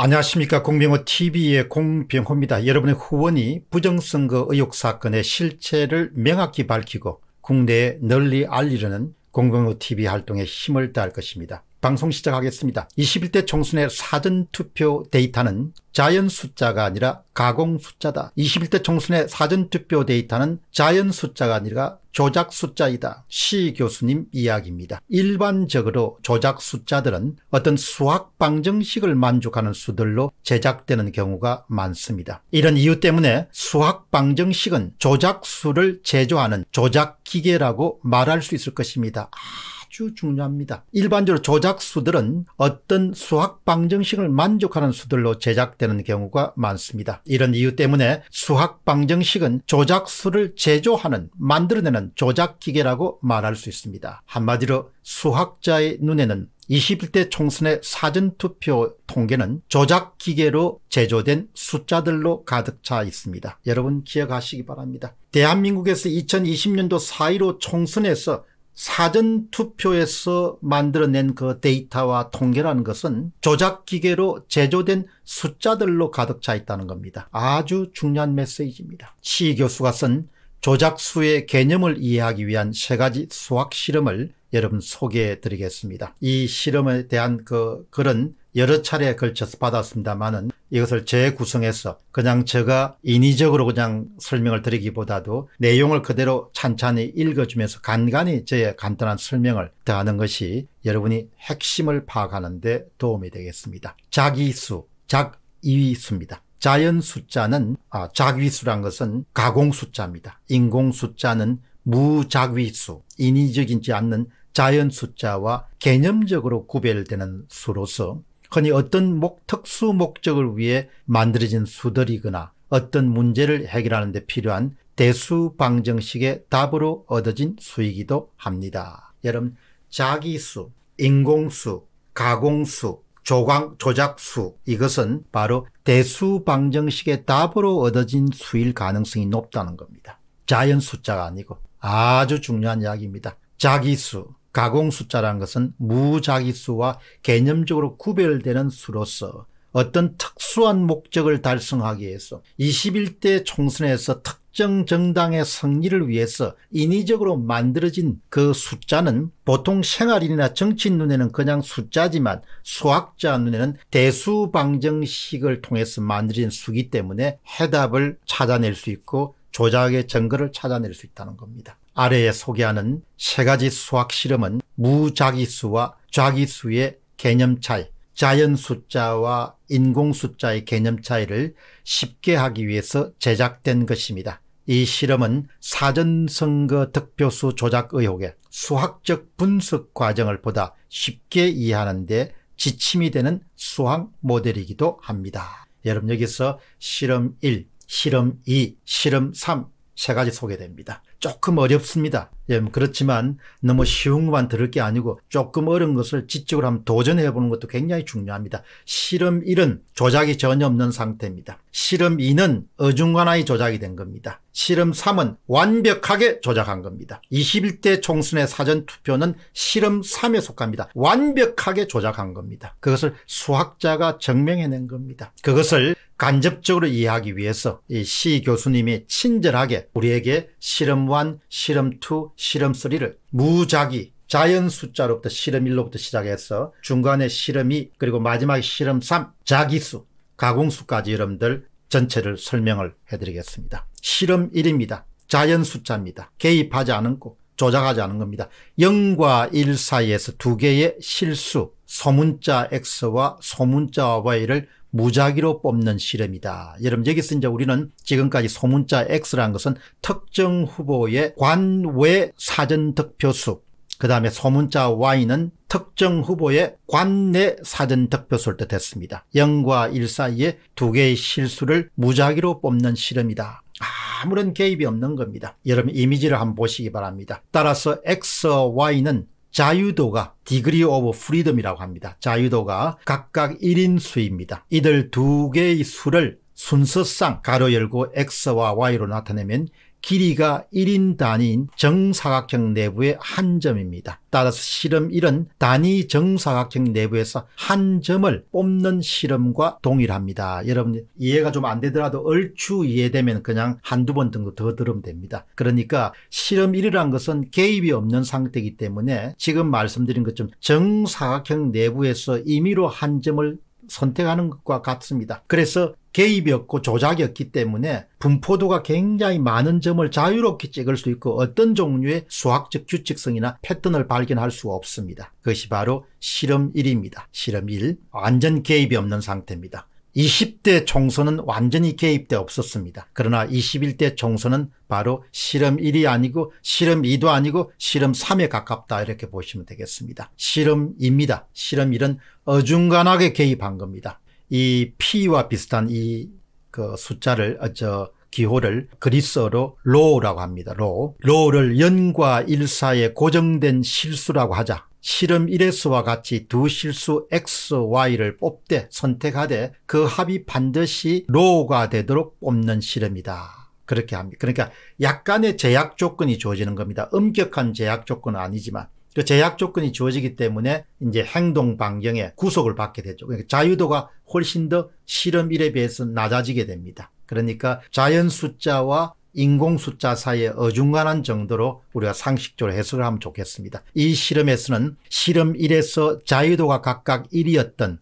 안녕하십니까 공병호 tv의 공병호입니다. 여러분의 후원이 부정선거 의혹 사건의 실체를 명확히 밝히고 국내에 널리 알리려는 공병호 tv 활동에 힘을 다할 것입니다. 방송 시작하겠습니다. 21대 총선의 사전투표 데이터는 자연 숫자가 아니라 가공 숫자다. 21대 총선의 사전투표 데이터는 자연 숫자가 아니라 조작 숫자이다. 시 교수님 이야기입니다. 일반적으로 조작 숫자들은 어떤 수학 방정식을 만족하는 수들로 제작되는 경우가 많습니다. 이런 이유 때문에 수학 방정식은 조작수를 제조하는 조작기계라고 말할 수 있을 것입니다. 아, 아주 중요합니다. 일반적으로 조작수들은 어떤 수학 방정식을 만족하는 수들로 제작되는 경우가 많습니다. 이런 이유 때문에 수학 방정식은 조작수를 제조하는 만들어내는 조작기계라고 말할 수 있습니다. 한마디로 수학자의 눈에는 21대 총선의 사전투표 통계는 조작기계로 제조된 숫자들로 가득 차 있습니다. 여러분 기억하시기 바랍니다. 대한민국에서 2020년도 4.15 총선에서 사전 투표에서 만들어낸 그 데이터와 통계라는 것은 조작 기계로 제조된 숫자들로 가득 차 있다는 겁니다. 아주 중요한 메시지입니다. 시 교수가 쓴 조작수의 개념을 이해하기 위한 세 가지 수학 실험을 여러분 소개해 드리겠습니다. 이 실험에 대한 그 글은 여러 차례에 걸쳐서 받았습니다만은 이것을 재구성해서 그냥 제가 인위적으로 그냥 설명을 드리기보다도 내용을 그대로 찬찬히 읽어주면서 간간히 저의 간단한 설명을 더하는 것이 여러분이 핵심을 파악하는 데 도움이 되겠습니다. 작이수, 작이위수입니다. 자연 숫자는 아, 작위수란 것은 가공 숫자입니다. 인공 숫자는 무작위수, 인위적이지 않는 자연 숫자와 개념적으로 구별되는 수로서 흔히 어떤 목, 특수 목적을 위해 만들어진 수들이거나 어떤 문제를 해결하는 데 필요한 대수방정식의 답으로 얻어진 수이기도 합니다. 여러분 자기수, 인공수, 가공수, 조광, 조작수 이것은 바로 대수방정식의 답으로 얻어진 수일 가능성이 높다는 겁니다. 자연 숫자가 아니고 아주 중요한 이야기입니다. 자기수, 가공 숫자라는 것은 무작위수와 개념적으로 구별되는 수로서 어떤 특수한 목적을 달성하기 위해서 21대 총선에서 특정 정당의 승리를 위해서 인위적으로 만들어진 그 숫자는 보통 생활인이나 정치인 눈에는 그냥 숫자지만 수학자 눈에는 대수 방정식을 통해서 만들어진 수기 때문에 해답을 찾아낼 수 있고 조작의 증거를 찾아낼 수 있다는 겁니다. 아래에 소개하는 세 가지 수학 실험은 무자기수와 자기수의 개념 차이, 자연 숫자와 인공 숫자의 개념 차이를 쉽게 하기 위해서 제작된 것입니다. 이 실험은 사전선거 득표수 조작 의혹의 수학적 분석 과정을 보다 쉽게 이해하는 데 지침이 되는 수학 모델이기도 합니다. 여러분 여기서 실험 1, 실험 2, 실험 3 세 가지 소개됩니다. 조금 어렵습니다. 예, 뭐 그렇지만 너무 쉬운 것만 들을 게 아니고 조금 어려운 것을 지적으로 한번 도전해 보는 것도 굉장히 중요합니다. 실험 1은 조작이 전혀 없는 상태입니다. 실험 2는 어중간하게 조작이 된 겁니다. 실험 3은 완벽하게 조작한 겁니다. 21대 총선의 사전투표는 실험 3에 속합니다. 완벽하게 조작한 겁니다. 그것을 수학자가 증명해낸 겁니다. 그것을 간접적으로 이해하기 위해서 이 시 교수님이 친절하게 우리에게 실험 1, 실험 2, 실험 리를 무작위 자연 숫자로부터 실험 1로부터 시작해서 중간에 실험 2 그리고 마지막에 실험 3 자기수 가공수까지 여러분들 전체를 설명을 해드리겠습니다. 실험 1입니다. 자연 숫자입니다. 개입하지 않고 은 조작하지 않은 겁니다. 0과 1 사이에서 두 개의 실수, 소문자 X와 소문자 Y를 무작위로 뽑는 실험이다. 여러분 여기서 이제 우리는 지금까지 소문자 X라는 것은 특정 후보의 관외 사전 득표수 그 다음에 소문자 Y는 특정 후보의 관내 사전 득표수를 뜻했습니다. 0과 1 사이에 두 개의 실수를 무작위로 뽑는 실험이다. 아무런 개입이 없는 겁니다. 여러분 이미지를 한번 보시기 바랍니다. 따라서 X와 Y는 자유도가 디그리 오브 프리덤이라고 합니다. 자유도가 각각 1인 수입니다. 이들 두 개의 수를 순서상 가로 열고 X와 Y로 나타내면 길이가 1인 단위인 정사각형 내부의 한 점입니다. 따라서 실험 1은 단위 정사각형 내부에서 한 점을 뽑는 실험과 동일합니다. 여러분 이해가 좀 안 되더라도 얼추 이해되면 그냥 한두 번 정도 더 들으면 됩니다. 그러니까 실험 1이란 것은 개입이 없는 상태이기 때문에 지금 말씀드린 것처럼 정사각형 내부에서 임의로 한 점을 선택하는 것과 같습니다. 그래서 개입이었고 조작이었기 때문에 분포도가 굉장히 많은 점을 자유롭게 찍을 수 있고 어떤 종류의 수학적 규칙성이나 패턴을 발견할 수 없습니다. 그것이 바로 실험 1입니다. 실험 1. 완전 개입이 없는 상태입니다. 20대 총선은 완전히 개입돼 없었습니다. 그러나 21대 총선은 바로 실험 1이 아니고 실험 2도 아니고 실험 3에 가깝다 이렇게 보시면 되겠습니다. 실험 2입니다. 실험 1은 어중간하게 개입한 겁니다. 이 P와 비슷한 이그 숫자를 어, 저 기호를 그리스어로 로우라고 합니다. 로우. 로우를 연과 일사의 고정된 실수라고 하자. 실험 1에서와 같이 두 실수 X, Y를 뽑되 선택하되 그 합이 반드시 로우가 되도록 뽑는 실험이다. 그렇게 합니다. 그러니까 약간의 제약 조건이 주어지는 겁니다. 엄격한 제약 조건은 아니지만 그 제약 조건이 주어지기 때문에 이제 행동 반경에 구속을 받게 되죠. 그러니까 자유도가 훨씬 더 실험 1에 비해서 낮아지게 됩니다. 그러니까 자연 숫자와 인공 숫자 사이의 어중간한 정도로 우리가 상식적으로 해석을 하면 좋겠습니다. 이 실험에서는 실험 1에서 자유도가 각각 1이었던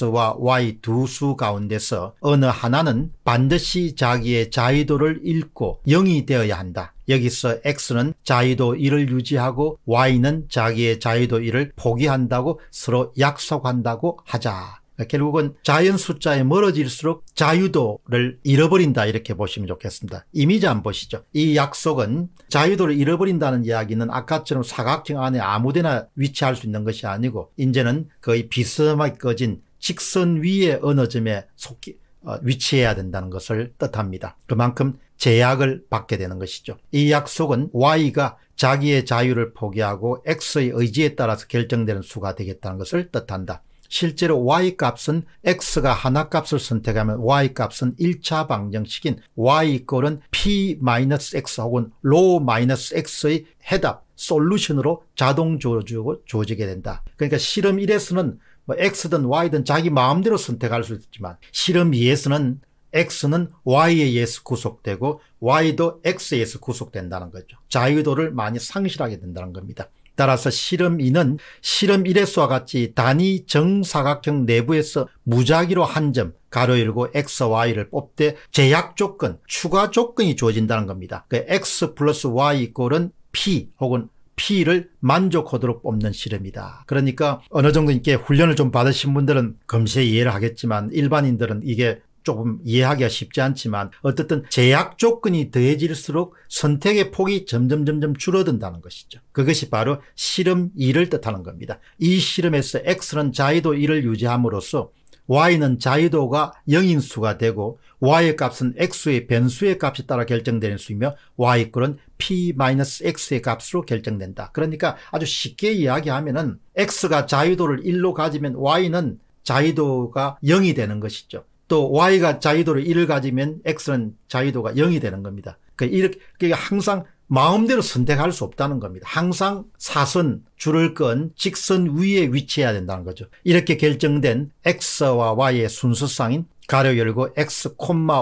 X와 Y 두 수 가운데서 어느 하나는 반드시 자기의 자유도를 잃고 0이 되어야 한다. 여기서 X는 자유도 1을 유지하고 Y는 자기의 자유도 1을 포기한다고 서로 약속한다고 하자. 결국은 자연 숫자에 멀어질수록 자유도를 잃어버린다 이렇게 보시면 좋겠습니다. 이미지 안 보시죠. 이 약속은 자유도를 잃어버린다는 이야기는 아까처럼 사각형 안에 아무데나 위치할 수 있는 것이 아니고 이제는 거의 비스듬하게 꺼진 직선 위의 어느 점에 속기, 어, 위치해야 된다는 것을 뜻합니다. 그만큼 제약을 받게 되는 것이죠. 이 약속은 Y가 자기의 자유를 포기하고 X의 의지에 따라서 결정되는 수가 되겠다는 것을 뜻한다. 실제로 y값은 x가 하나 값을 선택하면 y값은 1차 방정식인 y=은 p-x 혹은 low-x의 해답, 솔루션으로 자동 으로 조직이 된다. 그러니까 실험 1에서는 뭐 x든 y든 자기 마음대로 선택할 수 있지만 실험 2에서는 X는 Y에 의해서 구속되고 Y도 X에 의해서 구속된다는 거죠. 자유도를 많이 상실하게 된다는 겁니다. 따라서 실험 2는 실험 1에서와 같이 단위 정사각형 내부에서 무작위로 한 점, 가로 열고 x와 y를 뽑되 제약 조건, 추가 조건이 주어진다는 겁니다. 그 x 플러스 y 이꼴은 p 혹은 P를 만족하도록 뽑는 실험이다. 그러니까 어느 정도 이렇게 훈련을 좀 받으신 분들은 금세 이해를 하겠지만 일반인들은 이게 조금 이해하기가 쉽지 않지만 어쨌든 제약 조건이 더해질수록 선택의 폭이 점점 점점 줄어든다는 것이죠. 그것이 바로 실험 2를 뜻하는 겁니다. 이 실험에서 X는 자이도 1을 유지함으로써 Y는 자이도가 0인수가 되고 Y의 값은 X의 변수의 값에 따라 결정되는 수이며 y 꼴은 P-X의 값으로 결정된다. 그러니까 아주 쉽게 이야기하면 은 X가 자이도를 1로 가지면 Y는 자이도가 0이 되는 것이죠. 또 y가 자위도로 1을 가지면 x는 자위도가 0이 되는 겁니다. 그 이렇게 그러니까 항상 마음대로 선택할 수 없다는 겁니다. 항상 사선, 줄을 끈 직선 위에 위치해야 된다는 거죠. 이렇게 결정된 x와 y의 순서상인 가려 열고 x,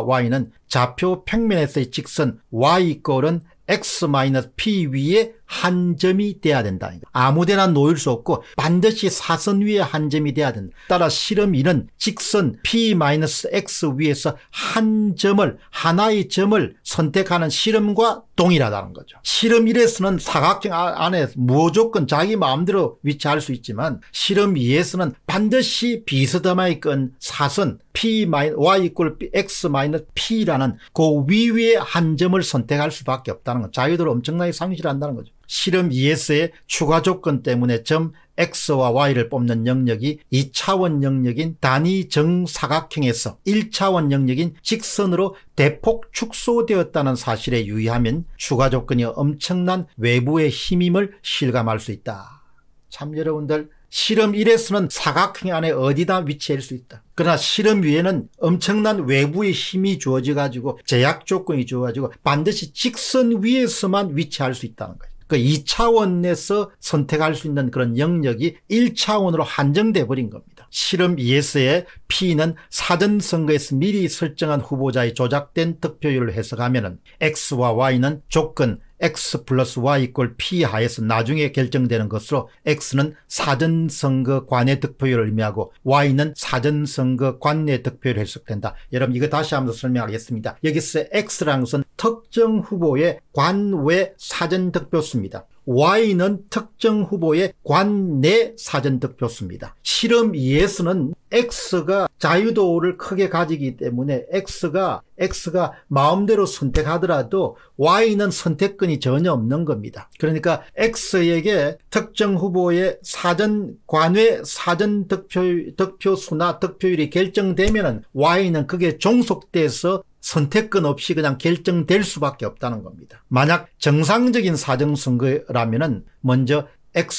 y는 좌표 평면에서의 직선 y 꼴은 x-p 위에 한 점이 돼야 된다. 아무데나 놓일 수 없고 반드시 사선 위에 한 점이 돼야 된다. 따라 실험 2은 직선 P-X 위에서 한 점을 하나의 점을 선택하는 실험과 동일하다는 거죠. 실험 1에서는 사각형 아, 안에 무조건 자기 마음대로 위치할 수 있지만 실험 2에서는 반드시 비스듬하게 끈 사선 P y 이꼴 x 마이너스 p라는 그 위위의 한 점을 선택할 수밖에 없다는 거. 자유도를 엄청나게 상실한다는 거죠. 실험 ES의 추가 조건 때문에 점 X와 Y를 뽑는 영역이 2차원 영역인 단위 정사각형에서 1차원 영역인 직선으로 대폭 축소되었다는 사실에 유의하면 추가 조건이 엄청난 외부의 힘임을 실감할 수 있다. 참 여러분들 실험 1에서는 사각형 안에 어디다 위치할 수 있다. 그러나 실험 위에는 엄청난 외부의 힘이 주어져가지고 제약 조건이 주어가지고 반드시 직선 위에서만 위치할 수 있다는 거죠 그 그러니까 2차원에서 선택할 수 있는 그런 영역이 1차원으로 한정돼 버린 겁니다. 실험 ES의 P는 사전 선거에서 미리 설정한 후보자의 조작된 득표율을 해석하면 X와 Y는 조건 x 플러스 y 이꼴 p 하에서 나중에 결정되는 것으로 x는 사전선거 관내 득표율을 의미하고 y는 사전선거 관내 득표율 해석된다. 여러분 이거 다시 한번 설명하겠습니다. 여기서 x라는 것은 특정 후보의 관외 사전 득표수입니다. Y는 특정 후보의 관내 사전득표수입니다. 실험 ES는 X가 자유도를 크게 가지기 때문에 X가 X가 마음대로 선택하더라도 Y는 선택권이 전혀 없는 겁니다. 그러니까 X에게 특정 후보의 사전 관외 사전 득표 득표수나 득표율이 결정되면은 Y는 그게 종속돼서 선택권 없이 그냥 결정될 수밖에 없다는 겁니다. 만약 정상적인 사정선거라면은 먼저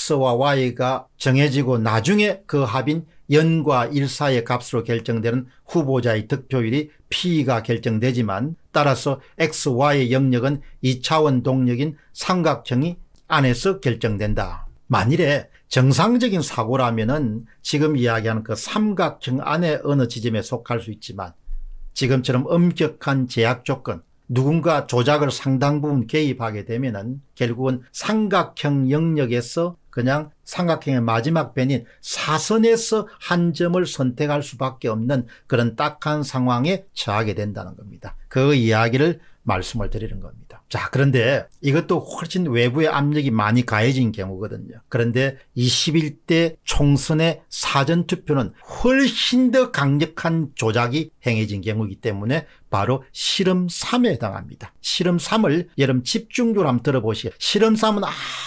X와 Y가 정해지고 나중에 그 합인 연과 일사의 값으로 결정되는 후보자의 득표율이 P가 결정되지만 따라서 X와의 영역은 2차원 동력인 삼각형이 안에서 결정된다. 만일에 정상적인 사고라면 지금 이야기하는 그 삼각형 안에 어느 지점에 속할 수 있지만 지금처럼 엄격한 제약 조건 누군가 조작을 상당 부분 개입하게 되면 은 결국은 삼각형 영역에서 그냥 삼각형의 마지막 변인 사선에서 한 점을 선택할 수밖에 없는 그런 딱한 상황에 처하게 된다는 겁니다. 그 이야기를 말씀을 드리는 겁니다. 자, 그런데 이것도 훨씬 외부의 압력이 많이 가해진 경우거든요. 그런데 21대 총선의 사전투표는 훨씬 더 강력한 조작이 행해진 경우이기 때문에 바로 실험 3에 해당합니다. 실험 3을 여름집중적로 한번 들어보시게 실험 3은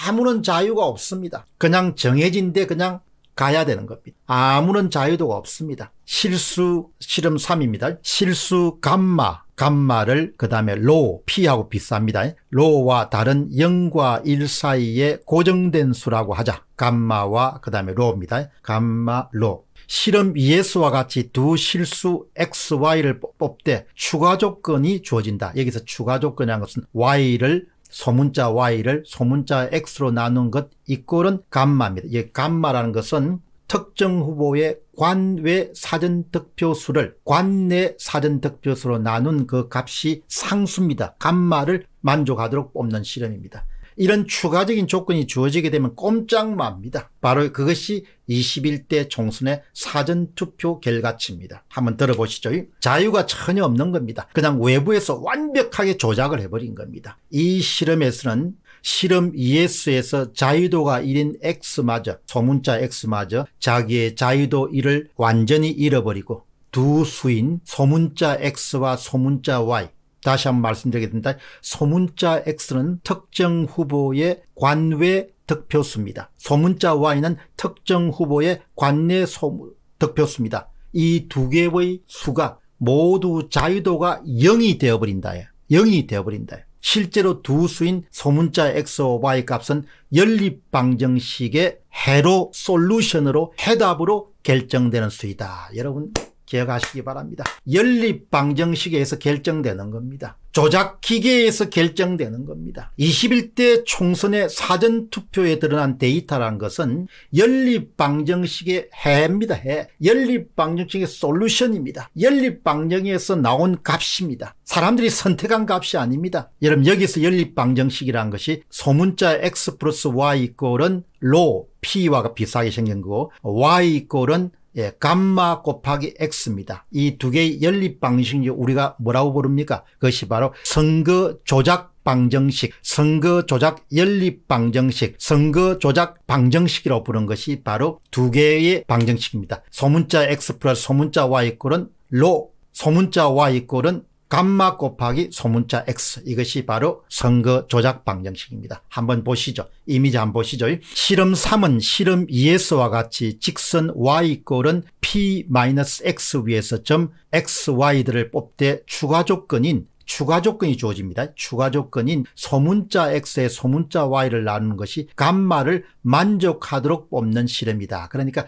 아무런 자유가 없습니다. 그냥 정해진 데 그냥 가야 되는 겁니다. 아무런 자유도가 없습니다. 실수 실험 3입니다. 실수 감마 감마를 그 다음에 로 P하고 비쌉니다. 로와 다른 0과 1 사이에 고정된 수라고 하자. 감마와 그 다음에 로입니다. 감마 로 실험 ES와 같이 두 실수 XY를 뽑되 추가 조건이 주어진다. 여기서 추가 조건이라는 것은 Y를 소문자 y를 소문자 x로 나눈 것 이꼴은 감마입니다. 이 감마라는 것은 특정 후보의 관외 사전 득표수를 관내 사전 득표수로 나눈 그 값이 상수입니다. 감마를 만족하도록 뽑는 실험입니다. 이런 추가적인 조건이 주어지게 되면 꼼짝맙니다 바로 그것이 21대 총선의 사전투표 결과치입니다. 한번 들어보시죠. 자유가 전혀 없는 겁니다. 그냥 외부에서 완벽하게 조작을 해버린 겁니다. 이 실험에서는 실험 ES에서 자유도가 1인 X마저 소문자 X마저 자기의 자유도 1을 완전히 잃어버리고 두 수인 소문자 X와 소문자 Y 다시 한번 말씀드리겠습니다. 소문자 X는 특정 후보의 관외 득표수입니다. 소문자 Y는 특정 후보의 관내 소, 득표수입니다. 이 두 개의 수가 모두 자유도가 0이 되어버린다. 0이 되어버린다. 실제로 두 수인 소문자 X와 Y 값은 연립방정식의 해로 솔루션으로 해답으로 결정되는 수이다. 여러분 기억하시기 바랍니다. 연립방정식에서 결정되는 겁니다. 조작기계에서 결정되는 겁니다. 21대 총선의 사전투표에 드러난 데이터란 것은 연립방정식의 해입니다. 해. 연립방정식의 솔루션입니다. 연립방정에서 나온 값입니다. 사람들이 선택한 값이 아닙니다. 여러분 여기서 연립방정식이란 것이 소문자 x 플러스 y 꼴은로 p와 비슷하게 생긴 거고 y 꼴은 예, 감마 곱하기 x입니다. 이 두 개의 연립 방식이 우리가 뭐라고 부릅니까? 그것이 바로 선거 조작 방정식, 선거 조작 연립 방정식, 선거 조작 방정식이라고 부른 것이 바로 두 개의 방정식입니다. 소문자 x 플러스 소문자 y 꼴은 로, 소문자 y 꼴은 감마 곱하기 소문자 X 이것이 바로 선거 조작 방정식입니다. 한번 보시죠. 이미지 한번 보시죠. 실험 3은 실험 2S와 같이 직선 Y 꼴은 P-X 위에서 점 XY들을 뽑되 추가 조건인 추가 조건이 주어집니다. 추가 조건인 소문자 X에 소문자 Y를 나누는 것이 감마를 만족하도록 뽑는 실험이다. 그러니까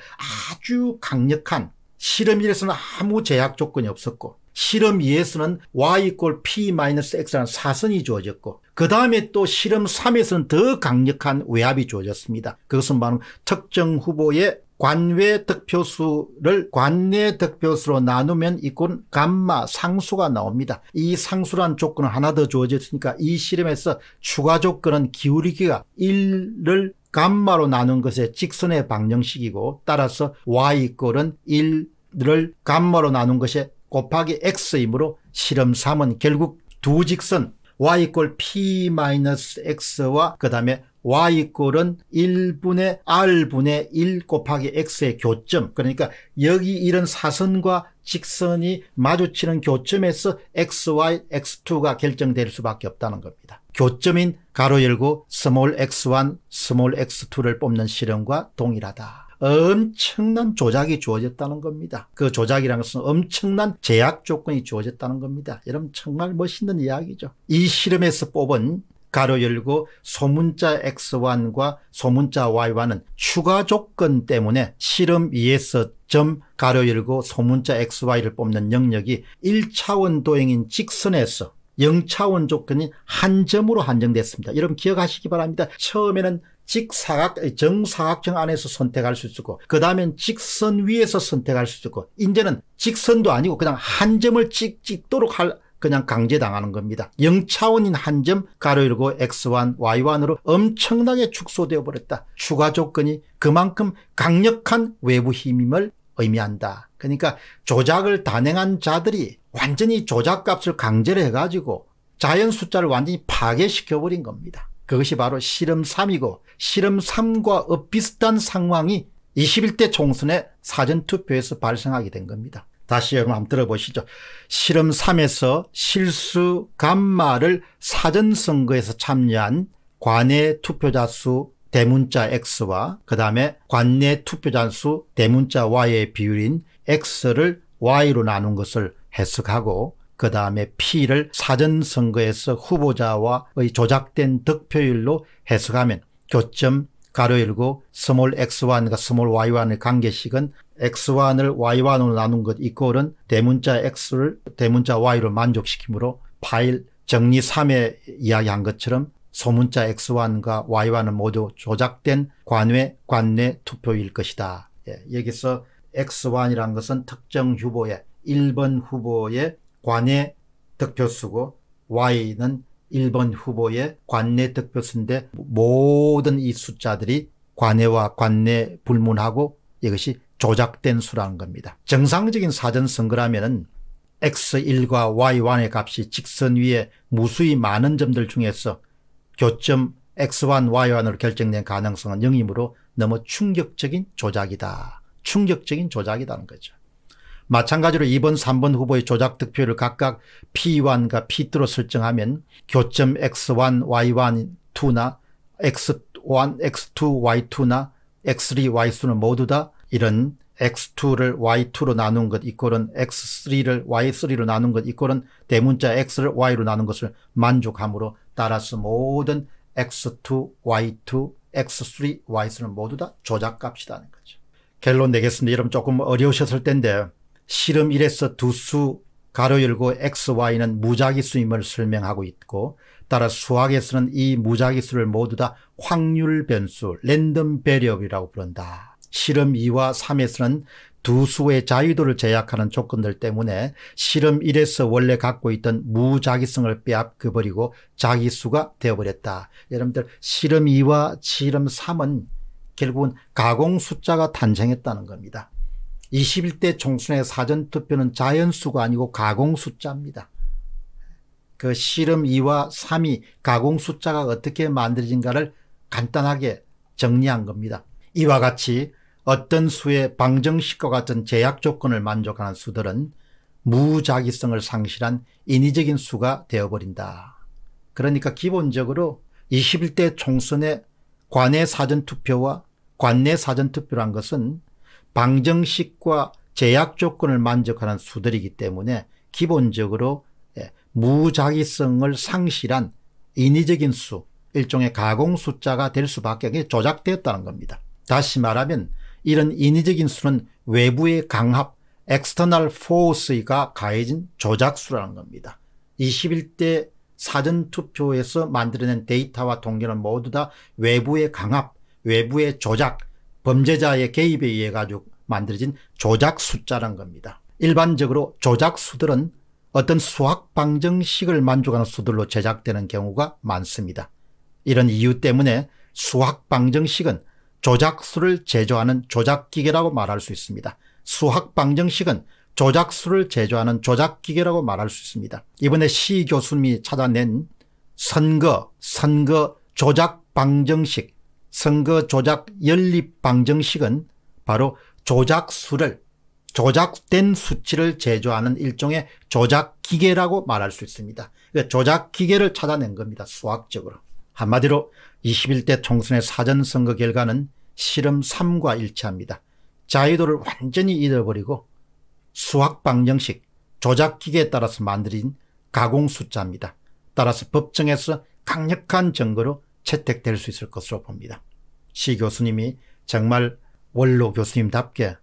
아주 강력한 실험 일에서는 아무 제약 조건이 없었고 실험 예에서는 y 골 p 마이너스 x 라는 사선이 주어졌고 그 다음에 또 실험 3에서는 더 강력한 외압이 주어졌습니다. 그것은 바로 특정 후보의 관외 득표수를 관내 득표수로 나누면 이건 감마 상수가 나옵니다. 이 상수란 조건은 하나 더 주어졌으니까 이 실험에서 추가 조건은 기울이기가 1을 감마로 나눈 것의 직선의 방정식이고 따라서 y꼴은 1을 감마로 나눈 것의 곱하기 x이므로 실험 3은 결국 두 직선 y 이꼴 p-x와 그 다음에 y 이꼴은 1분의 r분의 1 곱하기 x의 교점 그러니까 여기 이런 사선과 직선이 마주치는 교점에서 xy, x2가 결정될 수밖에 없다는 겁니다. 교점인 가로 열고 스몰 x1, 스몰 x2를 뽑는 실험과 동일하다. 엄청난 조작이 주어졌다는 겁니다. 그 조작이라는 것은 엄청난 제약 조건이 주어졌다는 겁니다. 여러분 정말 멋있는 이야기죠. 이 실험에서 뽑은 가로 열고 소문자 X1과 소문자 Y1은 추가 조건 때문에 실험 2에서 점 가로 열고 소문자 XY를 뽑는 영역이 1차원 도행인 직선에서 0차원 조건이한 점으로 한정됐습니다. 여러분 기억하시기 바랍니다. 처음에는 직사각, 정사각형 안에서 선택할 수 있고, 그다음에 직선 위에서 선택할 수 있고, 이제는 직선도 아니고 그냥 한 점을 찍, 찍도록 할, 그냥 강제당하는 겁니다. 0차원인 한 점 가로 열고 x1, y1으로 엄청나게 축소되어 버렸다. 추가 조건이 그만큼 강력한 외부 힘임을 의미한다. 그러니까 조작을 단행한 자들이 완전히 조작값을 강제로 해가지고 자연 숫자를 완전히 파괴시켜버린 겁니다. 그것이 바로 실험 3이고 실험 3과 비슷한 상황이 21대 총선의 사전투표에서 발생하게 된 겁니다. 다시 여러분 한번 들어보시죠. 실험 3에서 실수 감마를 사전선거에서 참여한 관내 투표자 수 대문자 X와 그 다음에 관내 투표자 수 대문자 Y의 비율인 X를 Y로 나눈 것을 해석하고 그 다음에 P를 사전선거에서 후보자와의 조작된 득표율로 해석하면 교점 가로 열고 스몰 x1과 그러니까 스몰 y1의 관계식은 x1을 y1으로 나눈 것 이꼴은 대문자 x를 대문자 y로 만족시키므로 파일 정리 3에 이야기한 것처럼 소문자 x1과 y1은 모두 조작된 관외 관내 투표일 것이다. 예, 여기서 x1이란 것은 특정 후보의 1번 후보의 관내 득표수고 Y는 1번 후보의 관내 득표수인데 모든 이 숫자들이 관외와 관내 불문하고 이것이 조작된 수라는 겁니다. 정상적인 사전 선거라면 X1과 Y1의 값이 직선 위에 무수히 많은 점들 중에서 교점 X1, Y1으로 결정된 가능성은 0이므로 너무 충격적인 조작이다. 충격적인 조작이라는 거죠. 마찬가지로 2번 3번 후보의 조작 득표율을 각각 P1과 P2로 설정하면 교점 X1, Y1, 2나 X1, X2, Y2나 X3, Y2는 모두 다 이런 X2를 Y2로 나눈 것 이꼴은 X3를 Y3로 나눈 것 이꼴은 대문자 X를 Y로 나눈 것을 만족함으로 따라서 모든 X2, Y2, X3, Y3는 모두 다 조작값이라는 거죠. 결론 내겠습니다. 여러분 조금 어려우셨을 텐데 실험 1에서 두 수 가로 열고 xy는 무작위수임을 설명하고 있고 따라 수학에서는 이 무작위수를 모두 다 확률 변수 랜덤 배리어이라고 부른다. 실험 2와 3에서는 두 수의 자유도를 제약하는 조건들 때문에 실험 1에서 원래 갖고 있던 무자기성을 빼앗겨버리고 자기수가 되어버렸다. 여러분들 실험 2와 실험 3은 결국은 가공 숫자가 탄생했다는 겁니다. 21대 총선의 사전투표는 자연수가 아니고 가공숫자입니다. 그 실험 2와 3이 가공숫자가 어떻게 만들어진가를 간단하게 정리한 겁니다. 이와 같이 어떤 수의 방정식과 같은 제약 조건을 만족하는 수들은 무자기성을 상실한 인위적인 수가 되어버린다. 그러니까 기본적으로 21대 총선의 관내 사전투표와 관내 사전투표란 것은 방정식과 제약 조건을 만족하는 수들이기 때문에 기본적으로 예, 무작위성을 상실한 인위적인 수, 일종의 가공 숫자가 될 수밖에 조작되었다는 겁니다. 다시 말하면 이런 인위적인 수는 외부의 강압, 엑스터널 포스가 가해진 조작수라는 겁니다. 21대 사전투표에서 만들어낸 데이터와 통계는 모두 다 외부의 강압, 외부의 조작, 범죄자의 개입에 의해 가지고 만들어진 조작 숫자란 겁니다. 일반적으로 조작 수들은 어떤 수학 방정식을 만족하는 수들로 제작되는 경우가 많습니다. 이런 이유 때문에 수학 방정식은 조작수를 제조하는 조작기계라고 말할 수 있습니다. 수학 방정식은 조작수를 제조하는 조작기계라고 말할 수 있습니다. 이번에 시 교수님이 찾아낸 선거, 선거 조작 방정식 선거 조작 연립 방정식은 바로 조작수를 조작된 수치를 제조하는 일종의 조작기계라고 말할 수 있습니다. 조작기계를 찾아낸 겁니다. 수학적으로. 한마디로 21대 총선의 사전선거 결과는 실험 3과 일치합니다. 자유도를 완전히 잃어버리고 수학 방정식, 조작기계에 따라서 만들인 가공 숫자입니다. 따라서 법정에서 강력한 증거로 채택될 수 있을 것으로 봅니다. 시 교수님이 정말 원로 교수님답게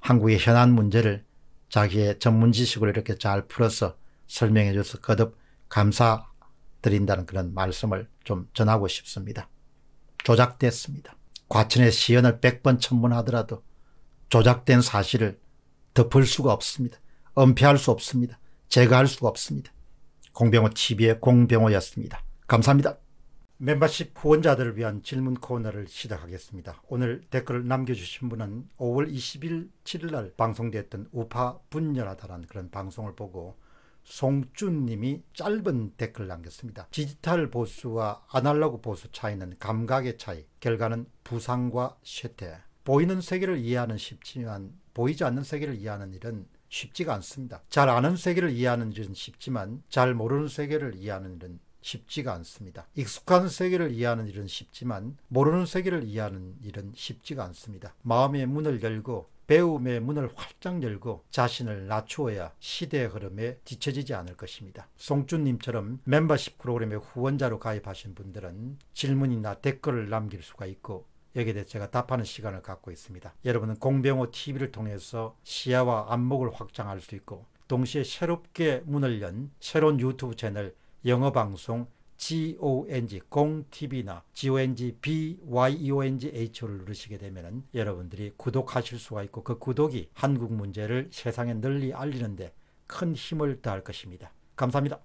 한국의 현안 문제를 자기의 전문 지식으로 이렇게 잘 풀어서 설명해 줘서 거듭 감사드린다는 그런 말씀을 좀 전하고 싶습니다. 조작됐습니다. 과천의 시연을 100번 천문하더라도 조작된 사실을 덮을 수가 없습니다. 은폐할 수 없습니다. 제거할 수가 없습니다. 공병호 TV의 공병호였습니다. 감사합니다. 멤버십 후원자들을 위한 질문 코너를 시작하겠습니다. 오늘 댓글을 남겨주신 분은 5월 20일 7일 날 방송됐던 우파 분열하다라는 그런 방송을 보고 송준님이 짧은 댓글 남겼습니다. 디지털 보수와 아날로그 보수 차이는 감각의 차이, 결과는 부상과 쇠퇴. 보이는 세계를 이해하는 쉽지만 보이지 않는 세계를 이해하는 일은 쉽지가 않습니다. 잘 아는 세계를 이해하는 일은 쉽지만 잘 모르는 세계를 이해하는 일은 쉽지가 않습니다. 익숙한 세계를 이해하는 일은 쉽지만 모르는 세계를 이해하는 일은 쉽지가 않습니다. 마음의 문을 열고 배움의 문을 활짝 열고 자신을 낮추어야 시대의 흐름에 뒤처지지 않을 것입니다. 송준님처럼 멤버십 프로그램의 후원자로 가입하신 분들은 질문이나 댓글을 남길 수가 있고 여기에 대해 제가 답하는 시간을 갖고 있습니다. 여러분은 공병호 TV를 통해서 시야와 안목을 확장할 수 있고 동시에 새롭게 문을 연 새로운 유튜브 채널 영어 방송 GONG 공TV나 GONG b y o n g h 를 누르시게 되면 여러분들이 구독하실 수가 있고 그 구독이 한국 문제를 세상에 널리 알리는데 큰 힘을 다할 것입니다. 감사합니다.